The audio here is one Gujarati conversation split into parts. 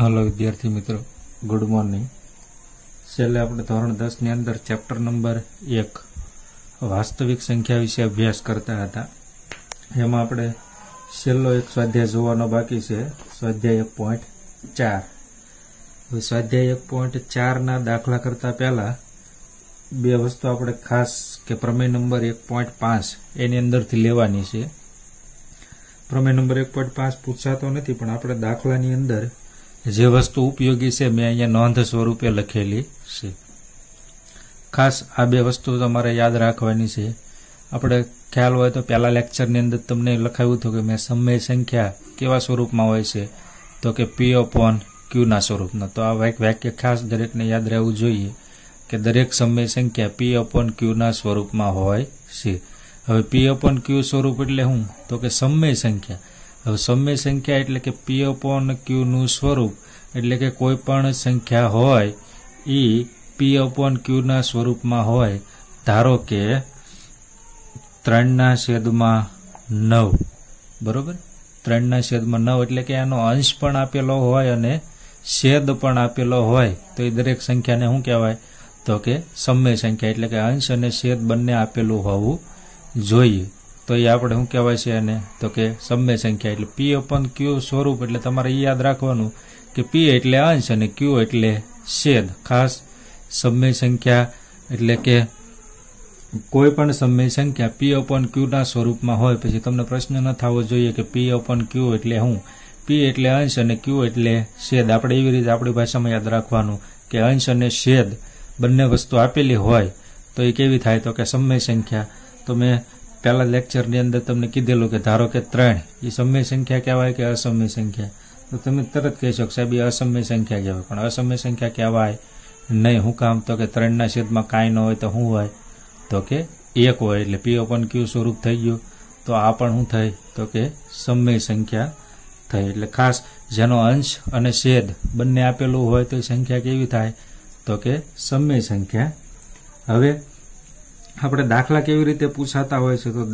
હાલો વિદ્યાર્થી મિત્રો ગુડ મોર્નિંગ છેલ્લે આપણે ધોરણ દસની અંદર ચેપ્ટર નંબર એક વાસ્તવિક સંખ્યા વિશે અભ્યાસ કરતા હતા એમાં આપણે છેલ્લો એક સ્વાધ્યાય જોવાનો બાકી છે સ્વાધ્યાય એક પોઈન્ટ ચાર સ્વાધ્યાય એક પોઈન્ટ ચારના દાખલા કરતાં પહેલાં બે વસ્તુ આપણે ખાસ કે પ્રમેય નંબર એક પોઈન્ટ પાંચ એની અંદરથી લેવાની છે પ્રમેય નંબર એક પોઈન્ટ પાંચ પૂછાતો નથી પણ આપણે દાખલાની અંદર જે વસ્તુ ઉપયોગી છે મેં અહીંયા નોંધ સ્વરૂપે લખેલી છે ખાસ આ બે વસ્તુ તમારે યાદ રાખવાની છે આપણે ખ્યાલ હોય તો પહેલાં લેક્ચરની અંદર તમને લખાવ્યું હતું કે મેં સમય સંખ્યા કેવા સ્વરૂપમાં હોય છે તો કે પી ઓપોન ક્યુના સ્વરૂપના તો આ વાક્ય ખાસ દરેકને યાદ રહેવું જોઈએ કે દરેક સમય સંખ્યા પી અપોન ક્યુના સ્વરૂપમાં હોય છે હવે પી અપોન ક્યુ સ્વરૂપ એટલે શું તો કે સમય સંખ્યા હવે સૌમ્ય સંખ્યા એટલે કે પી અપોન ક્યુનું સ્વરૂપ એટલે કે કોઈ પણ સંખ્યા હોય એ પી અપોન ક્યુના સ્વરૂપમાં હોય ધારો કે ત્રણના છેદમાં નવ બરોબર ત્રણના છેદમાં નવ એટલે કે એનો અંશ પણ આપેલો હોય અને છેદ પણ આપેલો હોય તો એ દરેક સંખ્યાને શું કહેવાય તો કે સમ્ય સંખ્યા એટલે કે અંશ અને છેદ બંને આપેલું હોવું જોઈએ તો એ આપણે શું કહેવાય છે એને તો કે સમય સંખ્યા એટલે પી અપન ક્યુ સ્વરૂપ એટલે તમારે એ યાદ રાખવાનું કે પી એટલે અંશ અને ક્યુ એટલે છેદ ખાસ સમ્ય સંખ્યા એટલે કે કોઈ પણ સમ્ય સંખ્યા પી અપન ક્યુના સ્વરૂપમાં હોય પછી તમને પ્રશ્ન ન થવો જોઈએ કે પી અપન ક્યુ એટલે હું પી એટલે અંશ અને ક્યુ એટલે છેદ આપણે એવી રીતે આપણી ભાષામાં યાદ રાખવાનું કે અંશ અને છેદ બંને વસ્તુ આપેલી હોય તો એ કેવી થાય તો કે સમય સંખ્યા તો મેં પહેલા લેક્ચરની અંદર તમને કીધેલું કે ધારો કે ત્રણ એ સમય સંખ્યા કહેવાય કે અસમય સંખ્યા તો તમે તરત કહી શકો સાહેબ એ અસમય સંખ્યા કહેવાય પણ અસમય સંખ્યા કહેવાય નહીં હું કામ તો કે ત્રણના છેદમાં કાંઈ ન હોય તો શું હોય તો કે એક હોય એટલે પી ઓપન ક્યુ સ્વરૂપ થઈ ગયું તો આ પણ શું થઈ તો કે સમય સંખ્યા થઈ એટલે ખાસ જેનો અંશ અને છેદ બંને આપેલું હોય તો સંખ્યા કેવી થાય તો કે સમય સંખ્યા હવે આપણે દાખલા કેવી રીતે પૂછાતા હોય છે તો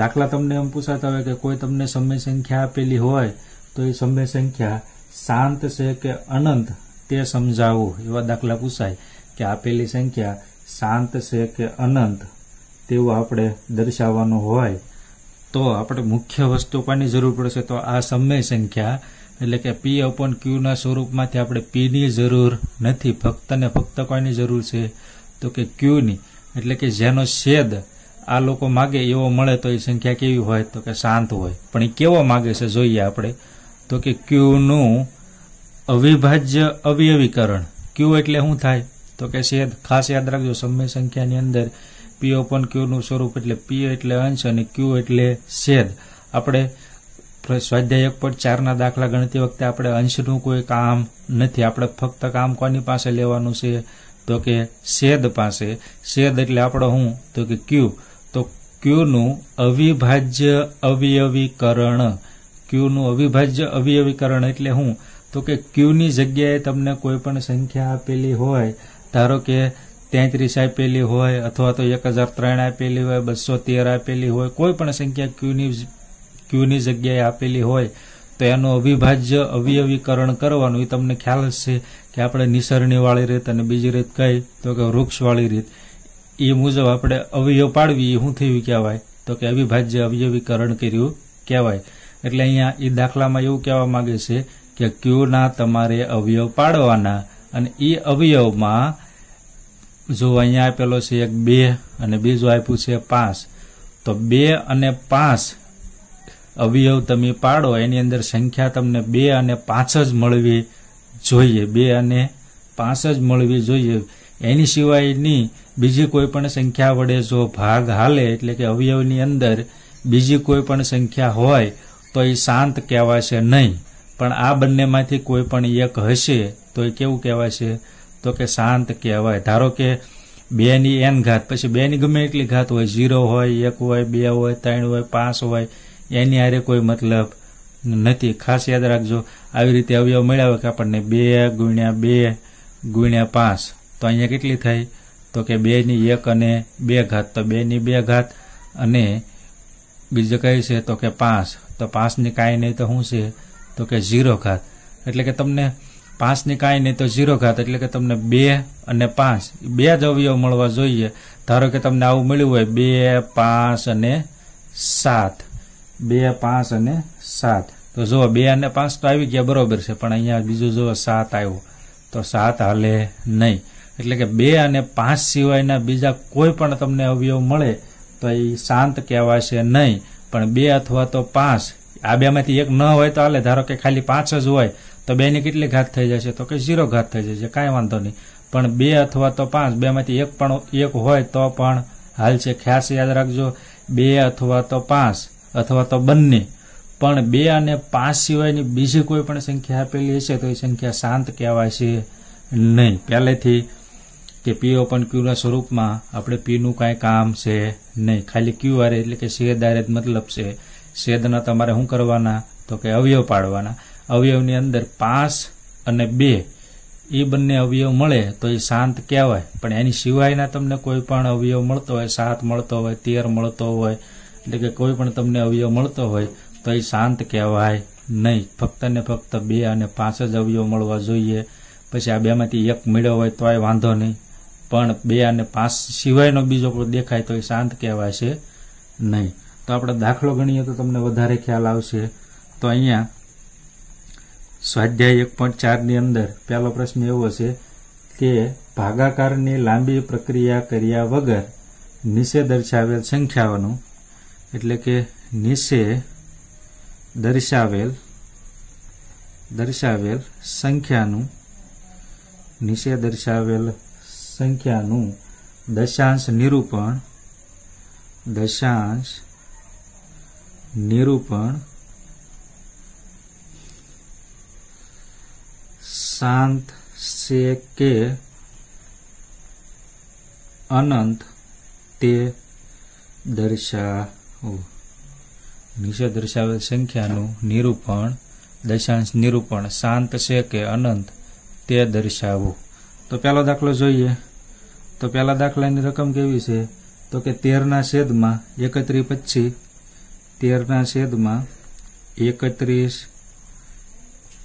દાખલા તમને એમ પૂછાતા હોય કે કોઈ તમને સમય સંખ્યા આપેલી હોય તો એ સમય સંખ્યા શાંત છે કે અનંત તે સમજાવવું એવા દાખલા પૂછાય કે આપેલી સંખ્યા શાંત છે કે અનંત તેવું આપણે દર્શાવવાનું હોય તો આપણે મુખ્ય વસ્તુ પાની જરૂર પડશે તો આ સમય સંખ્યા એટલે કે પી અપોન ક્યુના સ્વરૂપમાંથી આપણે પીની જરૂર નથી ફક્ત ને ફક્ત કોની જરૂર છે તો કે ક્યુની એટલે કે જેનો શેદ આ લોકો માગે એવો મળે તો એ સંખ્યા કેવી હોય તો કે શાંત હોય પણ એ કેવો માગે છે જોઈએ આપણે તો કે ક્યુનું અવિભાજ્ય અવયવીકરણ ક્યુ એટલે શું થાય તો કે શેદ ખાસ યાદ રાખજો સમય સંખ્યાની અંદર પી ઓપન ક્યુનું સ્વરૂપ એટલે પી એટલે અંશ અને ક્યુ એટલે શેદ આપણે સ્વાધ્યાય એક ચારના દાખલા ગણતી વખતે આપણે અંશનું કોઈ કામ નથી આપણે ફક્ત કામ કોની પાસે લેવાનું છે તો કે શેદ પાસે શેદ એટલે આપણો શું તો કે ક્યુ તો ક્યુનું અવિભાજ્ય અવયવીકરણ ક્યુનું અવિભાજ્ય અવયવીકરણ એટલે હું તો કે ક્યુની જગ્યાએ તમને કોઈ પણ સંખ્યા આપેલી હોય ધારો કે તેત્રીસ આપેલી હોય અથવા તો એક હજાર ત્રણ આપેલી હોય બસો તેર આપેલી હોય કોઈ પણ સંખ્યા ક્યુની ક્યુની જગ્યાએ આપેલી હોય તો એનું અવિભાજ્ય અવયવીકરણ કરવાનું એ તમને ખ્યાલ છે કે આપણે નિસરણીવાળી રીત અને બીજી રીત કઈ તો કે વૃક્ષવાળી રીત એ મુજબ આપણે અવયવ પાડવી એ શું થયું કહેવાય તો કે અવિભાજ્ય અવયવીકરણ કર્યું કહેવાય એટલે અહીંયા એ દાખલામાં એવું કહેવા માંગે છે કે ક્યુંના તમારે અવયવ પાડવાના અને એ અવયવમાં જો અહીંયા આપેલો છે એક બે અને બીજું આપ્યું છે પાંચ તો બે અને પાંચ અવયવ તમે પાડો એની અંદર સંખ્યા તમને બે અને પાંચ જ મળવી જોઈએ બે અને પાંચ જ મળવી જોઈએ એની સિવાયની બીજી કોઈપણ સંખ્યા વડે જો ભાગ હાલે એટલે કે અવયવની અંદર બીજી કોઈ પણ સંખ્યા હોય તો એ શાંત કહેવાશે નહીં પણ આ બંનેમાંથી કોઈ પણ એક હશે તો એ કેવું કહેવાશે તો કે શાંત કહેવાય ધારો કે બેની એન ઘાત પછી બેની ગમે એટલી ઘાત હોય ઝીરો હોય એક હોય બે હોય ત્રણ હોય પાંચ હોય એની આરે કોઈ મતલબ નથી ખાસ યાદ રાખજો આવી રીતે અવયવ મળ્યા હોય કે આપણને બે ગુણ્યા બે ગુણ્યા પાંચ તો અહીંયા કેટલી થાય તો કે બેની એક અને બે ઘાત તો બેની બે ઘાત અને બીજું કઈ છે તો કે પાંચ તો પાંચની કાંઈ નહીં તો શું છે તો કે ઝીરો ઘાત એટલે કે તમને પાંચની કાંઈ નહીં તો ઝીરો ઘાત એટલે કે તમને બે અને પાંચ બે જ અવયવ મળવા જોઈએ ધારો કે તમને આવું મળ્યું હોય બે પાંચ અને સાત બે પાંચ અને સાત તો જુઓ બે અને પાંચ તો આવી ગયા બરોબર છે પણ અહીંયા બીજું જો સાત આવ્યો તો સાત હાલે નહીં એટલે કે બે અને પાંચ સિવાયના બીજા કોઈ પણ તમને અવયવ મળે તો એ શાંત કહેવાશે નહીં પણ બે અથવા તો પાંચ આ બેમાંથી એક ન હોય તો હાલે ધારો કે ખાલી પાંચ જ હોય તો બેની કેટલી ઘાત થઈ જશે તો કે ઝીરો ઘાત થઈ જશે કાંઈ વાંધો નહીં પણ બે અથવા તો પાંચ બેમાંથી એક પણ એક હોય તો પણ હાલ છે ખ્યાસ યાદ રાખજો બે અથવા તો પાંચ અથવા તો બંને પણ બે અને પાંચ સિવાયની બીજી કોઈ પણ સંખ્યા આપેલી હશે તો એ સંખ્યા શાંત કહેવાય છે નહીં પહેલેથી કે પી ઓપન ક્યુના સ્વરૂપમાં આપણે પીનું કાંઈ કામ છે નહીં ખાલી ક્યુ આર એટલે કે શેદાર જ મતલબ છે શેદના તમારે શું કરવાના તો કે અવયવ પાડવાના અવયવની અંદર પાંચ અને બે એ બંને અવયવ મળે તો એ શાંત કહેવાય પણ એની સિવાયના તમને કોઈ પણ અવયવ મળતો હોય સાત મળતો હોય તેર મળતો હોય એટલે કે કોઈ પણ તમને અવયવ મળતો હોય તો એ શાંત કહેવાય નહીં ફક્ત ને ફક્ત બે અને પાંચ જ અવયવ મળવા જોઈએ પછી આ બેમાંથી એક મેળવ્યો હોય તો એ વાંધો નહીં પણ બે અને પાંચ સિવાયનો બીજો કોઈ દેખાય તો એ શાંત કહેવાય છે નહીં તો આપણે દાખલો ગણીએ તો તમને વધારે ખ્યાલ આવશે તો અહીંયા સ્વાધ્યાય એક પોઈન્ટ ચારની અંદર પહેલો પ્રશ્ન એવો છે કે ભાગાકારની લાંબી પ્રક્રિયા કર્યા વગર નીચે દર્શાવેલ સંખ્યાઓનું એટલે કે નીચે દર્શાવેલ દર્શાવેલ સંખ્યાનું નીચે દર્શાવેલ સંખ્યાનું દશાંશ નિરૂપણ દશાંશ નિરૂપણ શાંત છે કે અનંત તે દર્શા નીચે દર્શાવેલ સંખ્યાનું નિરૂપણ દશાંશ નિરૂપણ શાંત છે કે અનંત તે દર્શાવો તો પહેલો દાખલો જોઈએ તો પહેલા દાખલાની રકમ કેવી છે તો કે તેરના છેદમાં એકત્રીસ પચીસ તેરના છેદમાં એકત્રીસ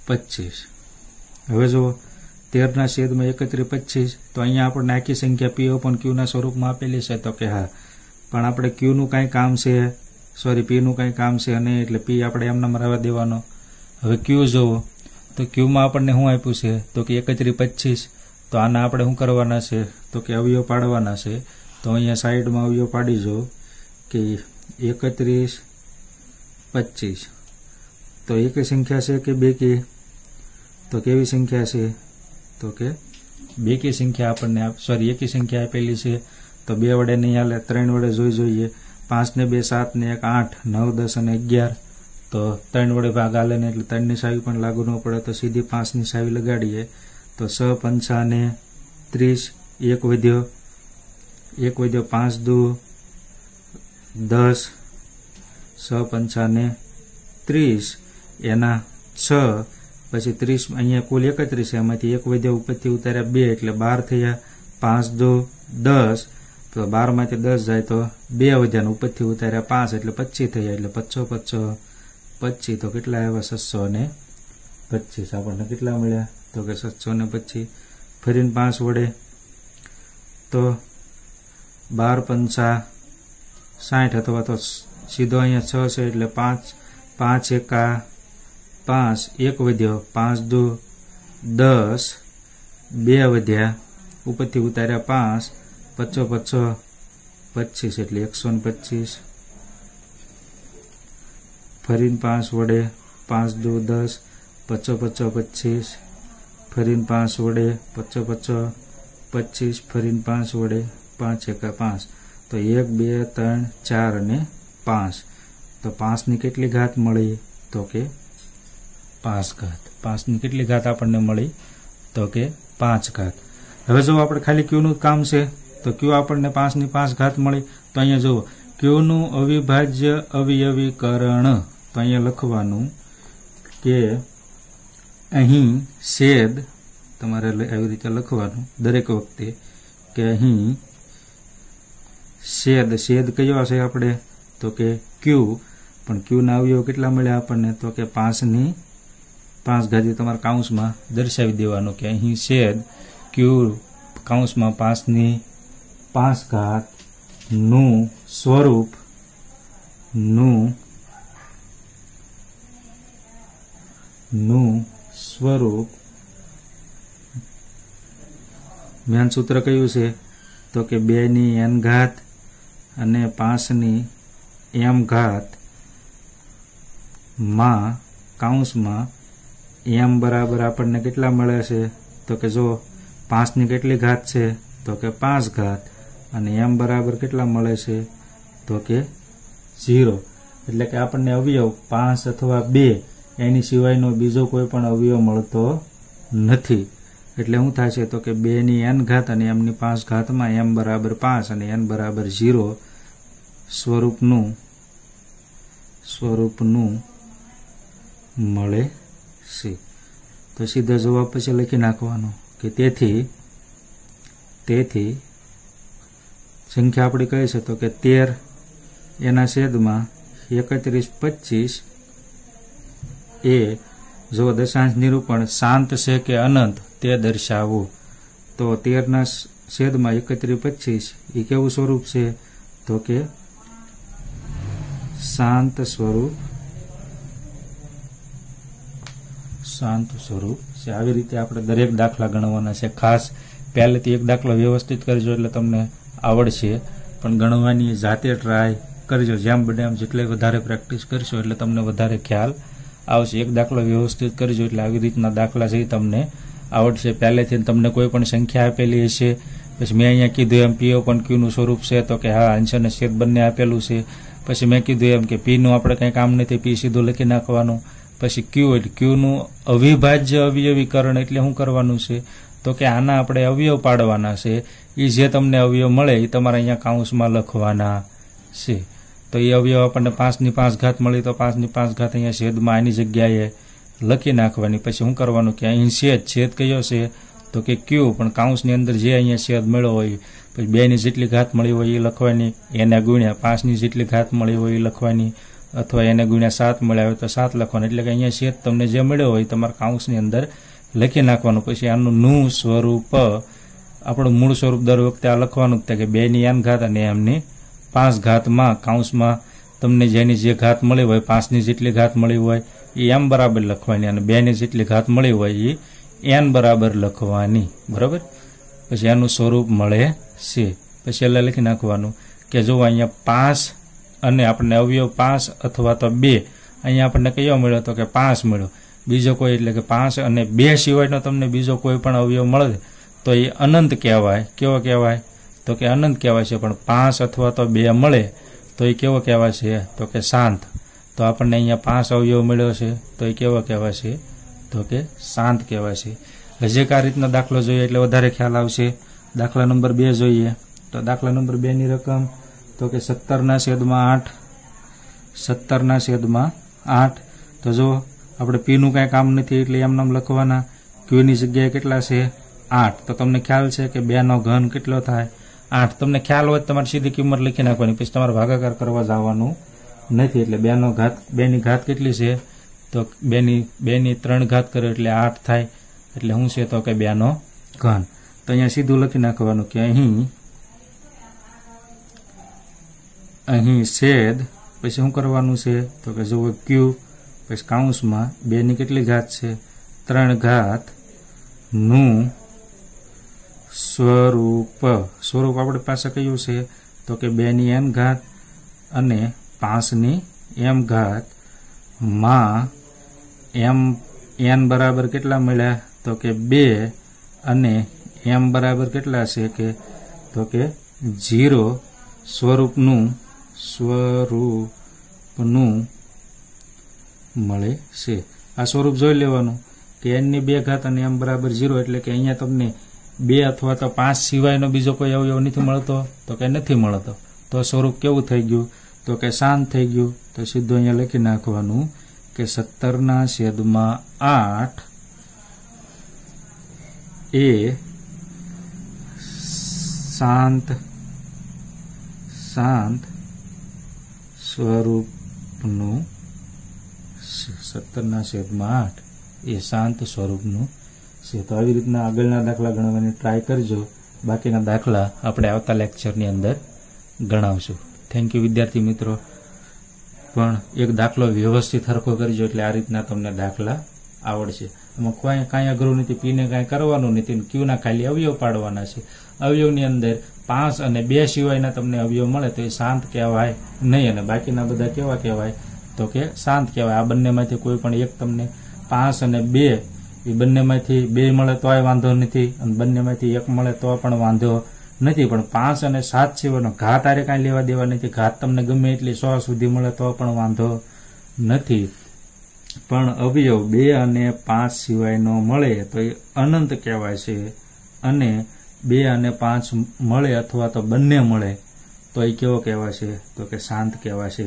પચીસ હવે જુઓ તેરના છેદમાં એકત્રીસ પચીસ તો અહીંયા આપણને આખી સંખ્યા પી ઓપન ક્યુના સ્વરૂપમાં આપેલી છે તો કે હા પણ આપણે ક્યુનું કાંઈ કામ છે સોરી પીનું કાંઈ કામ છે નહીં એટલે પી આપણે એમના મરાવા દેવાનો હવે ક્યુ જુઓ તો ક્યુમાં આપણને શું આપ્યું છે તો કે એકત્રી પચીસ તો આના આપણે શું કરવાના છે તો કે અવયવ પાડવાના છે તો અહીંયા સાઈડમાં અવયવ પાડી જુઓ કે એકત્રીસ પચીસ તો એક સંખ્યા છે કે બે કે તો કેવી સંખ્યા છે તો કે બે કે સંખ્યા આપણને સોરી એકી સંખ્યા આપેલી છે તો બે વડે નહીં હાલે ત્રણ વડે જોઈ જોઈએ પાંચને બે સાત ને એક આઠ નવ દસ અને અગિયાર તો ત્રણ વડે ભાગ હાલે ને એટલે ત્રણની સાવી પણ લાગુ ન પડે તો સીધી પાંચની સાવી લગાડીએ તો સ પંચાને ત્રીસ એક વધ્યો એક વધ્યો પાંચ દુ દસ સ પંચાને ત્રીસ એના છ પછી ત્રીસ અહીંયા કુલ એકત્રીસ એમાંથી એક વધ્યા ઉપરથી ઉતાર્યા બે એટલે બાર થયા પાંચ દો દસ તો બારમાંથી દસ જાય તો બે વધ્યાને ઉપરથી ઉતાર્યા પાંચ એટલે પચીસ થઈ જાય એટલે પચ્છો પચ્છો પચીસ તો કેટલા આવ્યા છસો ને પચીસ આપણને કેટલા મળ્યા તો કે છસો ને પચીસ ફરીને પાંચ વડે તો બાર પંચા સાઠ અથવા તો સીધો અહીંયા છ છે એટલે પાંચ પાંચ એકા પાંચ એક વધ્યો પાંચ દુ દસ બે વધ્યા ઉપરથી ઉતાર્યા પાંચ પચો પચો પચીસ એટલે એકસો ને પચીસ ફરીને પાંચ વડે પાંચ દો દસ પચો પચો પચીસ ફરીને પાંચ વડે પચો પચો પચીસ ફરીને પાંચ વડે પાંચ એકા પાંચ તો એક બે ત્રણ ચાર અને પાંચ તો પાંચની કેટલી ઘાત મળી તો કે પાંચ ઘાત પાંચની કેટલી ઘાત આપણને મળી તો કે પાંચ ઘાત હવે જો આપણે ખાલી ક્યુનું કામ છે તો ક્યુ આપણને પાંચની પાંચ ઘાત મળી તો અહીંયા જુઓ ક્યુનું અવિભાજ્ય અવયવીકરણ તો અહીંયા લખવાનું કે અહીં છેદ તમારે આવી રીતે લખવાનું દરેક વખતે કે અહીં છેદ છેદ કયો છે આપણે તો કે ક્યુ પણ ક્યુના અવયવ કેટલા મળ્યા આપણને તો કે પાંચની પાંચ ઘાતી તમારા કાઉન્સમાં દર્શાવી દેવાનું કે અહીં છેદ ક્યુ કાઉન્સમાં પાંચની પાંચ ઘાત નું સ્વરૂપ નું નું સ્વરૂપ મેન સૂત્ર કયું છે તો કે બેની એન ઘાત અને પાંચની એમ ઘાત માં કાઉન્સમાં એમ બરાબર આપણને કેટલા મળે છે તો કે જો પાંચની કેટલી ઘાત છે તો કે પાંચ ઘાત અને એમ બરાબર કેટલા મળે છે તો કે ઝીરો એટલે કે આપણને અવયવ પાંચ અથવા બે એની સિવાયનો બીજો કોઈ પણ અવયવ મળતો નથી એટલે શું થશે તો કે બેની એન ઘાત અને એમની પાંચ ઘાતમાં એમ બરાબર પાંચ અને એન બરાબર ઝીરો સ્વરૂપનું સ્વરૂપનું મળે છે તો સીધા જવાબ પછી લખી નાખવાનો કે તેથી તેથી સંખ્યા આપણે કહી છે તો કે તેર એના છેદમાં એકત્રીસ પચીસ એ જો દશાંશ નિરૂપણ શાંત છે કે અનંત તે દર્શાવવું તો તેરના છેદમાં એકત્રીસ પચીસ એ કેવું સ્વરૂપ છે તો કે શાંત સ્વરૂપ શાંત સ્વરૂપ છે આવી રીતે આપણે દરેક દાખલા ગણવાના છે ખાસ પહેલેથી એક દાખલો વ્યવસ્થિત કરજો એટલે તમને આવડશે પણ ગણવાની જાતે ટ્રાય કરજો જેમ બને એમ જેટલે વધારે પ્રેક્ટિસ કરશો એટલે તમને વધારે ખ્યાલ આવશે એક દાખલો વ્યવસ્થિત કરજો એટલે આવી રીતના દાખલા છે તમને આવડશે પહેલેથી તમને કોઈ પણ સંખ્યા આપેલી હશે પછી મેં અહીંયા કીધું એમ પીઓ પણ ક્યુનું સ્વરૂપ છે તો કે હા આન્સર અને શેદ બંને આપેલું છે પછી મેં કીધું એમ કે પીનું આપણે કંઈ કામ નથી પી સીધું લખી નાખવાનું પછી ક્યુ એટલે ક્યુનું અવિભાજ્ય અવયવીકરણ એટલે શું કરવાનું છે તો કે આના આપણે અવયવ પાડવાના છે એ જે તમને અવયવ મળે એ તમારે અહીંયા કાઉન્સમાં લખવાના છે તો એ અવયવ આપણને પાંચની પાંચ ઘાત મળી તો પાંચની પાંચ ઘાત અહીંયા શેદમાં આની જગ્યાએ લખી નાખવાની પછી શું કરવાનું કે અહીં શેદ છેદ કયો છે તો કે કયું પણ કાઉન્સની અંદર જે અહીંયા શેદ મળ્યો હોય પછી બેની જેટલી ઘાત મળી હોય એ લખવાની એને ગુણ્યા પાંચની જેટલી ઘાત મળી હોય એ લખવાની અથવા એને ગુણ્યા સાત મળ્યા હોય તો સાત લખવાના એટલે કે અહીંયા શેદ તમને જે મળ્યો હોય તમારા કાઉન્સની અંદર લખી નાખવાનું પછી આનું નું સ્વરૂપ આપણું મૂળ સ્વરૂપ દર વખતે આ લખવાનું જ કે બેની એમ ઘાત અને એમની પાંચ ઘાતમાં કાઉન્સમાં તમને જેની જે ઘાત મળી હોય પાંચની જેટલી ઘાત મળી હોય એ એમ બરાબર લખવાની અને બેની જેટલી ઘાત મળી હોય એ એન બરાબર લખવાની બરાબર પછી એનું સ્વરૂપ મળે છે પછી એટલે લખી નાખવાનું કે જો અહીંયા પાંચ અને આપણને અવયવ પાંચ અથવા તો બે અહીંયા આપણને કયો મળ્યો તો કે પાંચ મળ્યો બીજો કોઈ એટલે કે પાંચ અને બે સિવાયનો તમને બીજો કોઈ પણ અવયવ મળે તો એ અનંત કહેવાય કેવો કહેવાય તો કે અનંત કહેવાય છે પણ પાંચ અથવા તો બે મળે તો એ કેવો કહેવાય છે તો કે શાંત તો આપણને અહીંયા પાંચ અવયવ મળ્યો છે તો એ કેવો કહેવાય છે તો કે શાંત કહેવાય છે હજે કા રીતનો દાખલો જોઈએ એટલે વધારે ખ્યાલ આવશે દાખલા નંબર બે જોઈએ તો દાખલા નંબર બેની રકમ તો કે સત્તરના શેદમાં આઠ સત્તરના શેદમાં આઠ તો જો આપણે પીનું કાંઈ કામ નથી એટલે એમ નામ લખવાના ક્યુની જગ્યાએ કેટલા છે આઠ તો તમને ખ્યાલ છે કે બેનો ઘન કેટલો થાય આઠ તમને ખ્યાલ હોય તમારે સીધી કિંમત લખી નાખવાની પછી તમારે ભાગાકાર કરવા જવાનું નથી એટલે બેનો ઘાત બેની ઘાત કેટલી છે તો બેની બેની ત્રણ ઘાત કરે એટલે આઠ થાય એટલે શું છે તો કે બેનો ઘન તો અહીંયા સીધું લખી નાખવાનું કે અહીં અહીં છેદ પછી શું કરવાનું છે તો કે જુઓ ક્યુ પછી કાઉન્સમાં બેની કેટલી ઘાત છે ત્રણ ઘાત નું સ્વરૂપ સ્વરૂપ આપણી પાસે કયું છે તો કે બેની એમ ઘાત અને પાંચની એમ ઘાત માં એમ એન બરાબર કેટલા મળ્યા તો કે બે અને એમ બરાબર કેટલા છે કે તો કે ઝીરો સ્વરૂપનું સ્વરૂપનું મળે છે આ સ્વરૂપ જોઈ લેવાનું કે એનની બે ઘાત અને એમ બરાબર ઝીરો એટલે કે અહીંયા તમને બે અથવા તો પાંચ સિવાયનો બીજો કોઈ અવયવ નથી મળતો તો કે નથી મળતો તો સ્વરૂપ કેવું થઈ ગયું તો કે શાંત થઈ ગયું તો સીધું અહીંયા લખી નાખવાનું કે સત્તરના છેદમાં આઠ એ શાંત શાંત સ્વરૂપનું સત્તરના શેપમાં આઠ એ શાંત સ્વરૂપનું છે તો આવી રીતના આગળના દાખલા ગણવાની ટ્રાય કરજો બાકીના દાખલા આપણે આવતા લેક્ચરની અંદર ગણાવશું થેન્ક યુ વિદ્યાર્થી મિત્રો પણ એક દાખલો વ્યવસ્થિત સરખો કરજો એટલે આ રીતના તમને દાખલા આવડશે એમાં કોઈ કાંઈ અઘરું નથી પીને કાંઈ કરવાનું નથી ક્યુના ખાલી અવયવ પાડવાના છે અવયવની અંદર પાંચ અને બે સિવાયના તમને અવયવ મળે તો એ શાંત કહેવાય નહીં અને બાકીના બધા કેવા કહેવાય તો કે શાંત કહેવાય આ બંનેમાંથી કોઈ પણ એક તમને પાંચ અને બે એ બંનેમાંથી બે મળે તોય વાંધો નથી અને બંનેમાંથી એક મળે તો પણ વાંધો નથી પણ પાંચ અને સાત સિવાયનો ઘા તારે કાંઈ લેવા દેવા નથી ઘાત તમને ગમે એટલી સો સુધી મળે તો પણ વાંધો નથી પણ અવયવ બે અને પાંચ સિવાયનો મળે તો એ અનંત કહેવાય છે અને બે અને પાંચ મળે અથવા તો બંને મળે તો એ કેવો કહેવાય છે તો કે શાંત કહેવાય છે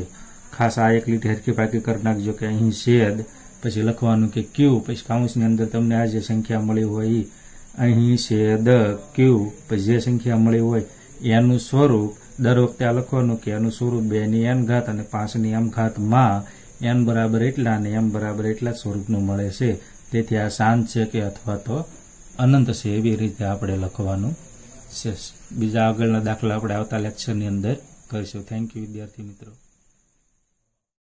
ખાસ આ એક લીટી હરકી પાકી કરી નાખજો કે અહીં છેદ પછી લખવાનું કે ક્યુ પછી કાઉન્સની અંદર તમને આ જે સંખ્યા મળી હોય અહીં છેદ ક્યુ પછી જે સંખ્યા મળી હોય એનું સ્વરૂપ દર વખતે આ લખવાનું કે એનું સ્વરૂપ બેની એમ ઘાત અને પાંચની એમ ઘાતમાં એમ બરાબર એટલા અને એમ બરાબર એટલા સ્વરૂપનું મળે છે તેથી આ શાંત છે કે અથવા તો અનંત છે એવી રીતે આપણે લખવાનું છે બીજા આગળના દાખલા આપણે આવતા લેક્ચરની અંદર કરીશું થેન્ક યુ વિદ્યાર્થી મિત્રો